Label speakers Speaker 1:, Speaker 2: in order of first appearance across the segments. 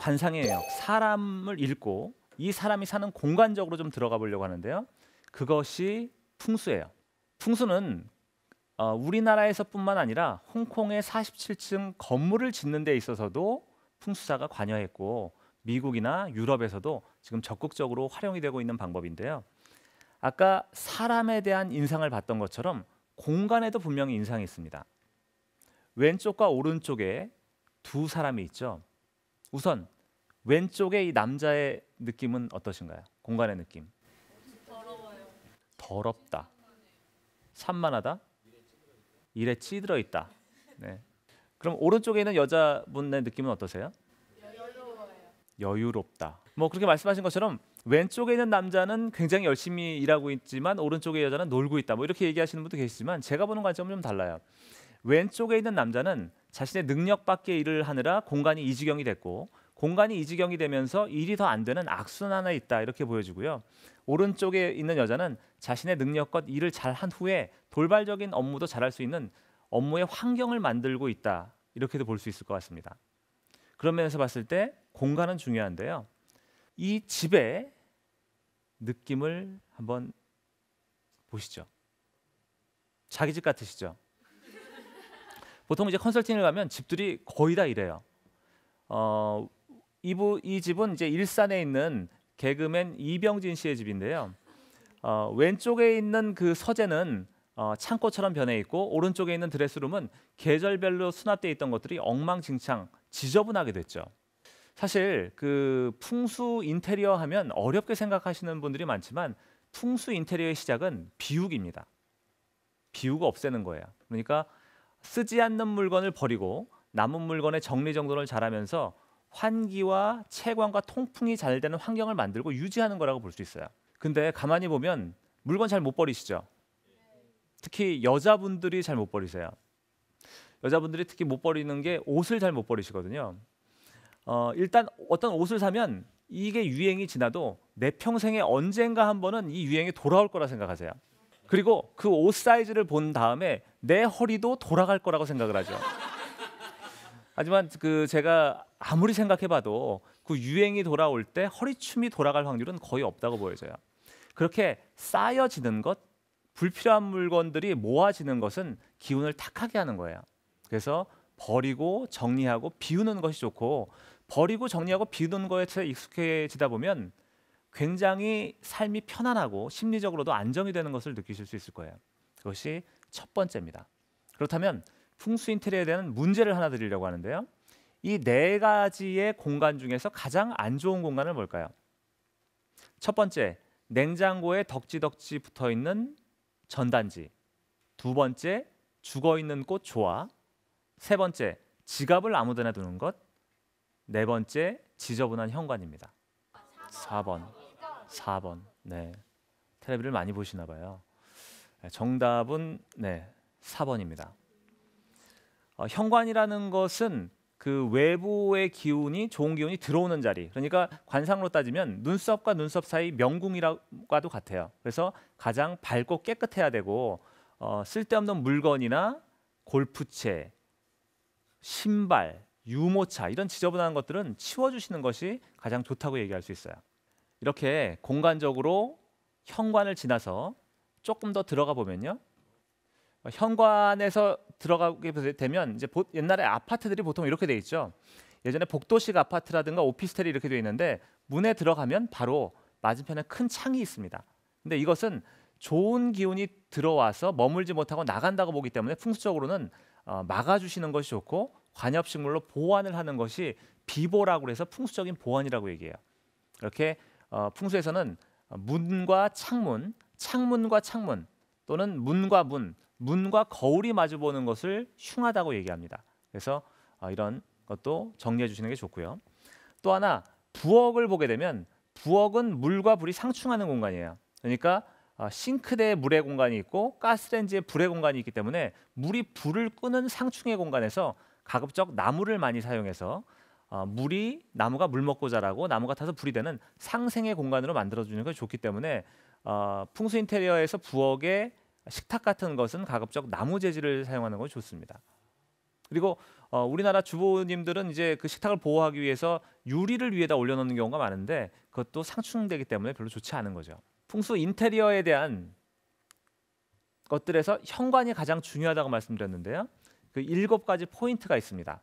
Speaker 1: 관상이에요. 사람을 읽고 이 사람이 사는 공간적으로 좀 들어가 보려고 하는데요. 그것이 풍수예요. 풍수는 어, 우리나라에서뿐만 아니라 홍콩의 47층 건물을 짓는 데 있어서도 풍수사가 관여했고 미국이나 유럽에서도 지금 적극적으로 활용이 되고 있는 방법인데요. 아까 사람에 대한 인상을 봤던 것처럼 공간에도 분명히 인상이 있습니다. 왼쪽과 오른쪽에 두 사람이 있죠. 우선 왼쪽의 이 남자의 느낌은 어떠신가요? 공간의 느낌. 더럽다 산만하다. 일에 찌들어 있다. 네. 그럼 오른쪽에 있는 여자분의 느낌은 어떠세요? 여유롭다. 뭐 그렇게 말씀하신 것처럼 왼쪽에 있는 남자는 굉장히 열심히 일하고 있지만 오른쪽의 여자는 놀고 있다. 뭐 이렇게 얘기하시는 분도 계시지만 제가 보는 관점은 좀 달라요. 왼쪽에 있는 남자는 자신의 능력 밖의 일을 하느라 공간이 이지경이 됐고 공간이 이지경이 되면서 일이 더 안 되는 악순환에 있다 이렇게 보여지고요. 오른쪽에 있는 여자는 자신의 능력껏 일을 잘 한 후에 돌발적인 업무도 잘할 수 있는 업무의 환경을 만들고 있다 이렇게도 볼 수 있을 것 같습니다. 그런 면에서 봤을 때 공간은 중요한데요. 이 집의 느낌을 한번 보시죠. 자기 집 같으시죠? 보통 이제 컨설팅을 가면 집들이 거의 다 이래요. 어, 이부 이 집은 이제 일산에 있는 개그맨 이병진 씨의 집인데요. 어, 왼쪽에 있는 그 서재는 어, 창고처럼 변해 있고 오른쪽에 있는 드레스룸은 계절별로 수납돼 있던 것들이 엉망진창 지저분하게 됐죠. 사실 그 풍수 인테리어 하면 어렵게 생각하시는 분들이 많지만 풍수 인테리어의 시작은 비우기입니다. 비우고 없애는 거예요. 그러니까 쓰지 않는 물건을 버리고 남은 물건의 정리정돈을 잘하면서 환기와 채광과 통풍이 잘 되는 환경을 만들고 유지하는 거라고 볼 수 있어요. 근데 가만히 보면 물건 잘 못 버리시죠. 특히 여자분들이 잘 못 버리세요. 여자분들이 특히 못 버리는 게 옷을 잘 못 버리시거든요. 어, 일단 어떤 옷을 사면 이게 유행이 지나도 내 평생에 언젠가 한 번은 이 유행이 돌아올 거라 생각하세요. 그리고 그 옷 사이즈를 본 다음에 내 허리도 돌아갈 거라고 생각을 하죠. 하지만 그 제가 아무리 생각해봐도 그 유행이 돌아올 때 허리춤이 돌아갈 확률은 거의 없다고 보여져요. 그렇게 쌓여지는 것, 불필요한 물건들이 모아지는 것은 기운을 탁하게 하는 거예요. 그래서 버리고 정리하고 비우는 것이 좋고 버리고 정리하고 비우는 것에 익숙해지다 보면 굉장히 삶이 편안하고 심리적으로도 안정이 되는 것을 느끼실 수 있을 거예요. 그것이 첫 번째입니다. 그렇다면 풍수 인테리어에 대한 문제를 하나 드리려고 하는데요. 이 네 가지의 공간 중에서 가장 안 좋은 공간은 뭘까요? 첫 번째, 냉장고에 덕지덕지 붙어 있는 전단지. 두 번째, 죽어 있는 꽃 조화. 세 번째, 지갑을 아무데나 두는 것. 네 번째, 지저분한 현관입니다. 4번. 4번. 네. 테레비를 많이 보시나 봐요. 네, 정답은 네, 4번입니다. 어, 현관이라는 것은 그 외부의 기운이 좋은 기운이 들어오는 자리. 그러니까 관상으로 따지면 눈썹과 눈썹 사이 명궁이라고도 같아요. 그래서 가장 밝고 깨끗해야 되고 어, 쓸데없는 물건이나 골프채, 신발, 유모차 이런 지저분한 것들은 치워주시는 것이 가장 좋다고 얘기할 수 있어요. 이렇게 공간적으로 현관을 지나서 조금 더 들어가 보면요. 현관에서 들어가게 되면 이제 옛날에 아파트들이 보통 이렇게 돼 있죠. 예전에 복도식 아파트라든가 오피스텔이 이렇게 돼 있는데 문에 들어가면 바로 맞은편에 큰 창이 있습니다. 근데 이것은 좋은 기운이 들어와서 머물지 못하고 나간다고 보기 때문에 풍수적으로는 어, 막아주시는 것이 좋고 관엽식물로 보완을 하는 것이 비보라고 해서 풍수적인 보완이라고 얘기해요. 이렇게 어, 풍수에서는 문과 창문, 창문과 창문 또는 문과 문, 문과 거울이 마주보는 것을 흉하다고 얘기합니다. 그래서 어, 이런 것도 정리해 주시는 게 좋고요. 또 하나 부엌을 보게 되면 부엌은 물과 불이 상충하는 공간이에요. 그러니까 어, 싱크대에 물의 공간이 있고 가스레인지에 불의 공간이 있기 때문에 물이 불을 끄는 상충의 공간에서 가급적 나무를 많이 사용해서 어, 물이 나무가 물 먹고 자라고 나무가 타서 불이 되는 상생의 공간으로 만들어주는 것이 좋기 때문에 어, 풍수 인테리어에서 부엌에 식탁 같은 것은 가급적 나무 재질을 사용하는 것이 좋습니다. 그리고 어, 우리나라 주부님들은 이제 그 식탁을 보호하기 위해서 유리를 위에다 올려놓는 경우가 많은데 그것도 상충되기 때문에 별로 좋지 않은 거죠. 풍수 인테리어에 대한 것들에서 현관이 가장 중요하다고 말씀드렸는데요. 그 일곱 가지 포인트가 있습니다.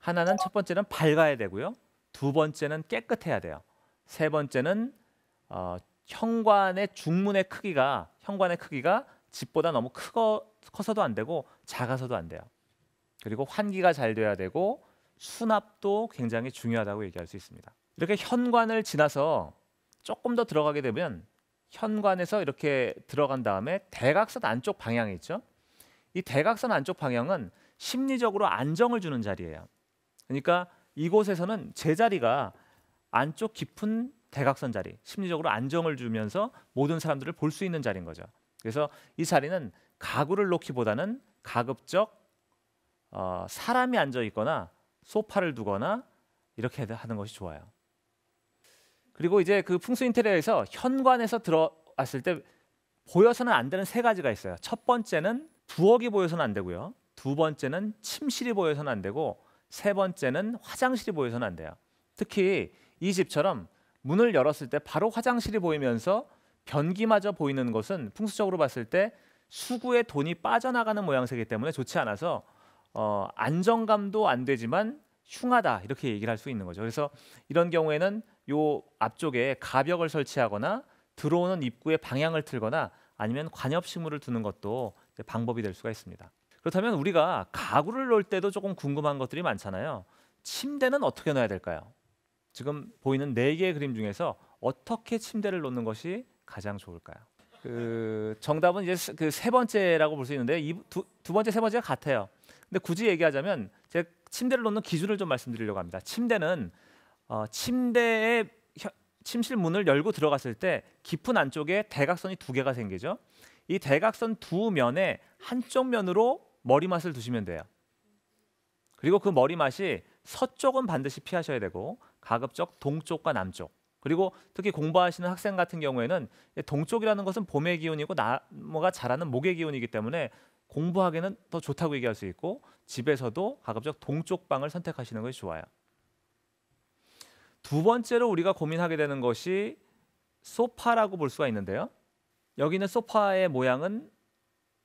Speaker 1: 하나는 첫 번째는 밝아야 되고요. 두 번째는 깨끗해야 돼요. 세 번째는 어, 현관의 중문의 크기가 현관의 크기가 집보다 너무 크거, 커서도 안 되고 작아서도 안 돼요. 그리고 환기가 잘 돼야 되고 수납도 굉장히 중요하다고 얘기할 수 있습니다. 이렇게 현관을 지나서 조금 더 들어가게 되면 현관에서 이렇게 들어간 다음에 대각선 안쪽 방향이 있죠. 이 대각선 안쪽 방향은 심리적으로 안정을 주는 자리예요. 그러니까 이곳에서는 제자리가 안쪽 깊은 대각선 자리, 심리적으로 안정을 주면서 모든 사람들을 볼 수 있는 자리인 거죠. 그래서 이 자리는 가구를 놓기보다는 가급적 어, 사람이 앉아 있거나 소파를 두거나 이렇게 하는 것이 좋아요. 그리고 이제 그 풍수 인테리어에서 현관에서 들어왔을 때 보여서는 안 되는 세 가지가 있어요. 첫 번째는 부엌이 보여서는 안 되고요. 두 번째는 침실이 보여서는 안 되고 세 번째는 화장실이 보여서는 안 돼요. 특히 이 집처럼 문을 열었을 때 바로 화장실이 보이면서 변기마저 보이는 것은 풍수적으로 봤을 때 수구에 돈이 빠져나가는 모양새이기 때문에 좋지 않아서 어, 안정감도 안 되지만 흉하다 이렇게 얘기를 할 수 있는 거죠. 그래서 이런 경우에는 요 앞쪽에 가벽을 설치하거나 들어오는 입구의 방향을 틀거나 아니면 관엽식물을 두는 것도 방법이 될 수가 있습니다. 그렇다면 우리가 가구를 넣을 때도 조금 궁금한 것들이 많잖아요. 침대는 어떻게 넣어야 될까요? 지금 보이는 네 개의 그림 중에서 어떻게 침대를 놓는 것이 가장 좋을까요? 그 정답은 이제 그세 그 번째라고 볼 수 있는데 두, 두 번째 세 번째가 같아요. 근데 굳이 얘기하자면 제 침대를 놓는 기준을 좀 말씀드리려고 합니다. 침대는 어, 침대의 침실 문을 열고 들어갔을 때 깊은 안쪽에 대각선이 두 개가 생기죠. 이 대각선 두 면에 한쪽 면으로 머리맛을 두시면 돼요. 그리고 그 머리맛이 서쪽은 반드시 피하셔야 되고 가급적 동쪽과 남쪽. 그리고 특히 공부하시는 학생 같은 경우에는 동쪽이라는 것은 봄의 기운이고 나무가 자라는 목의 기운이기 때문에 공부하기는 더 좋다고 얘기할 수 있고 집에서도 가급적 동쪽 방을 선택하시는 것이 좋아요. 두 번째로 우리가 고민하게 되는 것이 소파라고 볼 수가 있는데요. 여기는 소파의 모양은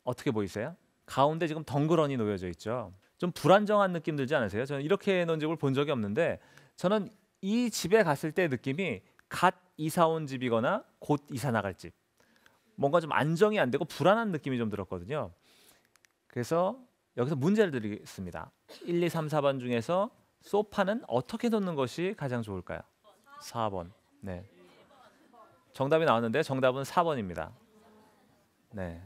Speaker 1: 어떻게 보이세요? 가운데 지금 덩그러니 놓여져 있죠. 좀 불안정한 느낌 들지 않으세요? 저는 이렇게 놓은 집을 본 적이 없는데 저는 이 집에 갔을 때 느낌이 갓 이사 온 집이거나 곧 이사 나갈 집. 뭔가 좀 안정이 안 되고 불안한 느낌이 좀 들었거든요. 그래서 여기서 문제를 드리겠습니다. 1, 2, 3, 4번 중에서 소파는 어떻게 놓는 것이 가장 좋을까요? 4번. 네. 정답이 나왔는데 정답은 4번입니다. 네.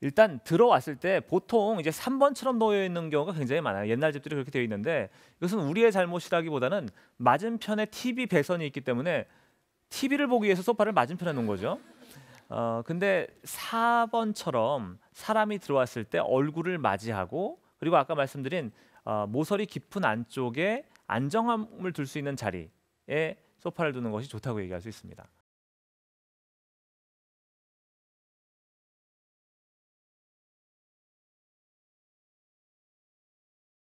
Speaker 1: 일단 들어왔을 때 보통 이제 3번처럼 놓여 있는 경우가 굉장히 많아요. 옛날 집들이 그렇게 되어 있는데 이것은 우리의 잘못이라기보다는 맞은편에 TV 배선이 있기 때문에 TV를 보기 위해서 소파를 맞은편에 놓은 거죠. 어, 근데 4번처럼 사람이 들어왔을 때 얼굴을 맞이하고 그리고 아까 말씀드린 어, 모서리 깊은 안쪽에 안정함을 둘 수 있는 자리에 소파를 두는 것이 좋다고 얘기할 수 있습니다.